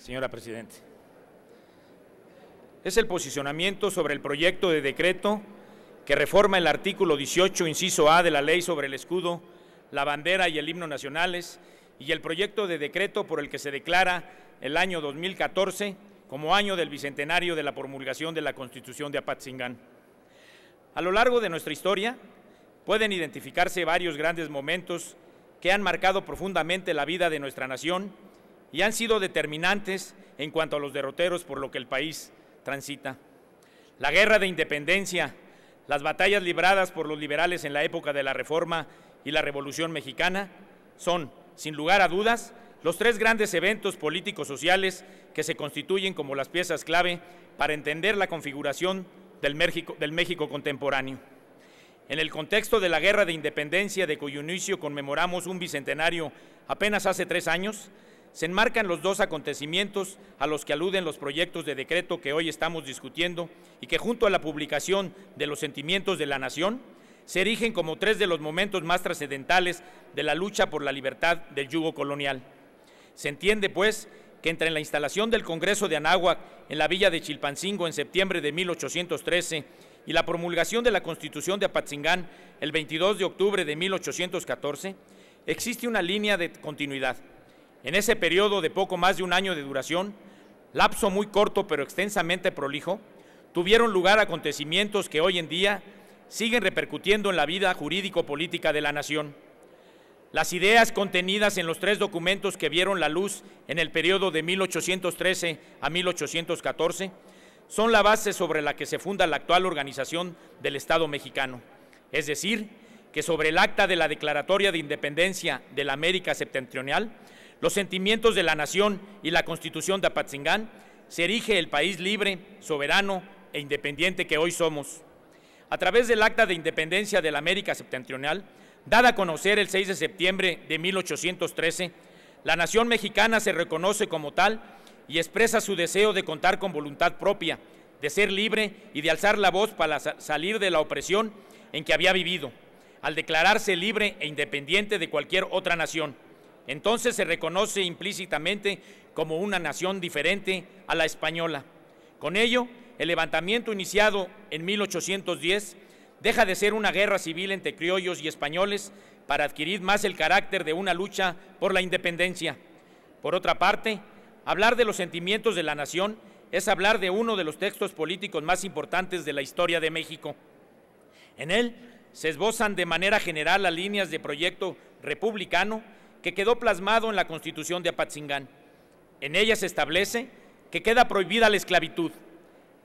señora Presidente. Es el posicionamiento sobre el proyecto de decreto que reforma el artículo 18, inciso A de la Ley sobre el Escudo, la bandera y el himno nacionales y el proyecto de decreto por el que se declara el año 2014 como año del bicentenario de la promulgación de la Constitución de Apatzingán. A lo largo de nuestra historia pueden identificarse varios grandes momentos que han marcado profundamente la vida de nuestra nación y han sido determinantes en cuanto a los derroteros por lo que el país transita. La guerra de independencia, las batallas libradas por los liberales en la época de la Reforma y la Revolución Mexicana son, sin lugar a dudas, los tres grandes eventos políticos sociales que se constituyen como las piezas clave para entender la configuración del México, del México contemporáneo. En el contexto de la Guerra de Independencia de cuyo inicio conmemoramos un bicentenario apenas hace tres años, se enmarcan los dos acontecimientos a los que aluden los proyectos de decreto que hoy estamos discutiendo y que junto a la publicación de los sentimientos de la nación se erigen como tres de los momentos más trascendentales de la lucha por la libertad del yugo colonial. Se entiende, pues, que entre la instalación del Congreso de Anáhuac en la villa de Chilpancingo en septiembre de 1813 y la promulgación de la Constitución de Apatzingán el 22 de octubre de 1814, existe una línea de continuidad en ese periodo de poco más de un año de duración, lapso muy corto pero extensamente prolijo, tuvieron lugar acontecimientos que hoy en día siguen repercutiendo en la vida jurídico-política de la nación. Las ideas contenidas en los tres documentos que vieron la luz en el periodo de 1813 a 1814 son la base sobre la que se funda la actual organización del Estado mexicano, es decir, que sobre el acta de la Declaratoria de Independencia de la América Septentrional los sentimientos de la nación y la constitución de Apatzingán, se erige el país libre, soberano e independiente que hoy somos. A través del Acta de Independencia de la América Septentrional, dada a conocer el 6 de septiembre de 1813, la nación mexicana se reconoce como tal y expresa su deseo de contar con voluntad propia, de ser libre y de alzar la voz para salir de la opresión en que había vivido, al declararse libre e independiente de cualquier otra nación. Entonces se reconoce implícitamente como una nación diferente a la española. Con ello, el levantamiento iniciado en 1810 deja de ser una guerra civil entre criollos y españoles para adquirir más el carácter de una lucha por la independencia. Por otra parte, hablar de los sentimientos de la nación es hablar de uno de los textos políticos más importantes de la historia de México. En él se esbozan de manera general las líneas de proyecto republicano que quedó plasmado en la Constitución de Apatzingán. En ella se establece que queda prohibida la esclavitud,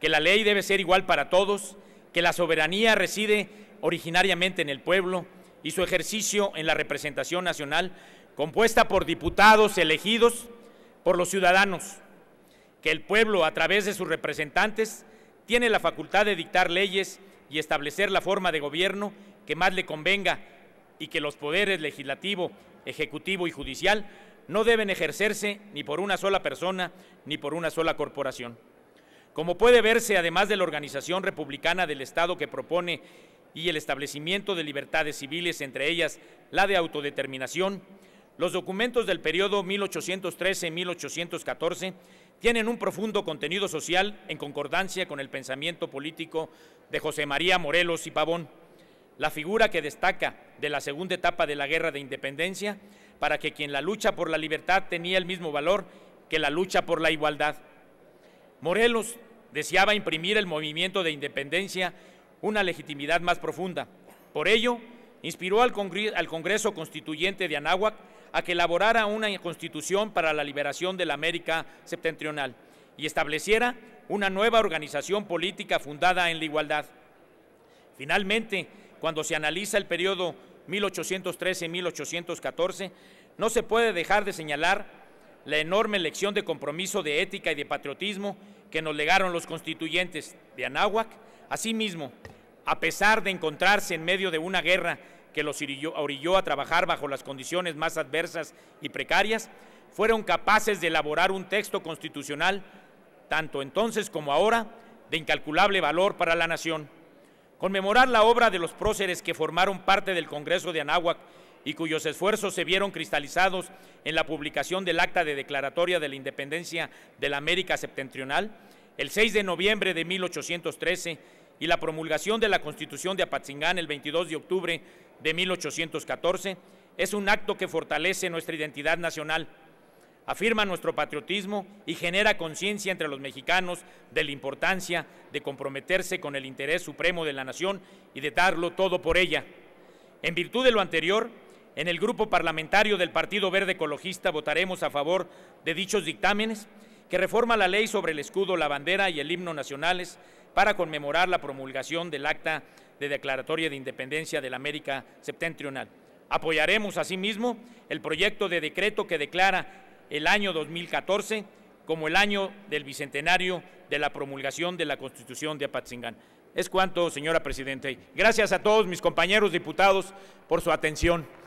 que la ley debe ser igual para todos, que la soberanía reside originariamente en el pueblo y su ejercicio en la representación nacional compuesta por diputados elegidos por los ciudadanos, que el pueblo a través de sus representantes tiene la facultad de dictar leyes y establecer la forma de gobierno que más le convenga y que los poderes legislativo ejecutivo y judicial no deben ejercerse ni por una sola persona ni por una sola corporación. Como puede verse, además de la organización republicana del Estado que propone y el establecimiento de libertades civiles, entre ellas la de autodeterminación, los documentos del periodo 1813-1814 tienen un profundo contenido social en concordancia con el pensamiento político de José María Morelos y Pavón la figura que destaca de la segunda etapa de la Guerra de Independencia, para que quien la lucha por la libertad tenía el mismo valor que la lucha por la igualdad. Morelos deseaba imprimir el movimiento de independencia una legitimidad más profunda. Por ello, inspiró al, Congreso Constituyente de Anáhuac a que elaborara una constitución para la liberación de la América septentrional y estableciera una nueva organización política fundada en la igualdad. Finalmente, cuando se analiza el periodo 1813-1814, no se puede dejar de señalar la enorme lección de compromiso de ética y de patriotismo que nos legaron los constituyentes de Anáhuac. Asimismo, a pesar de encontrarse en medio de una guerra que los orilló a trabajar bajo las condiciones más adversas y precarias, fueron capaces de elaborar un texto constitucional, tanto entonces como ahora, de incalculable valor para la nación. Conmemorar la obra de los próceres que formaron parte del Congreso de Anáhuac y cuyos esfuerzos se vieron cristalizados en la publicación del Acta de Declaratoria de la Independencia de la América Septentrional el 6 de noviembre de 1813 y la promulgación de la Constitución de Apatzingán el 22 de octubre de 1814 es un acto que fortalece nuestra identidad nacional afirma nuestro patriotismo y genera conciencia entre los mexicanos de la importancia de comprometerse con el interés supremo de la nación y de darlo todo por ella. En virtud de lo anterior, en el grupo parlamentario del Partido Verde Ecologista votaremos a favor de dichos dictámenes que reforma la ley sobre el escudo, la bandera y el himno nacionales para conmemorar la promulgación del Acta de Declaratoria de Independencia de la América Septentrional. Apoyaremos asimismo el proyecto de decreto que declara el año 2014 como el año del bicentenario de la promulgación de la Constitución de Apatzingán. Es cuanto, señora Presidenta. Gracias a todos mis compañeros diputados por su atención.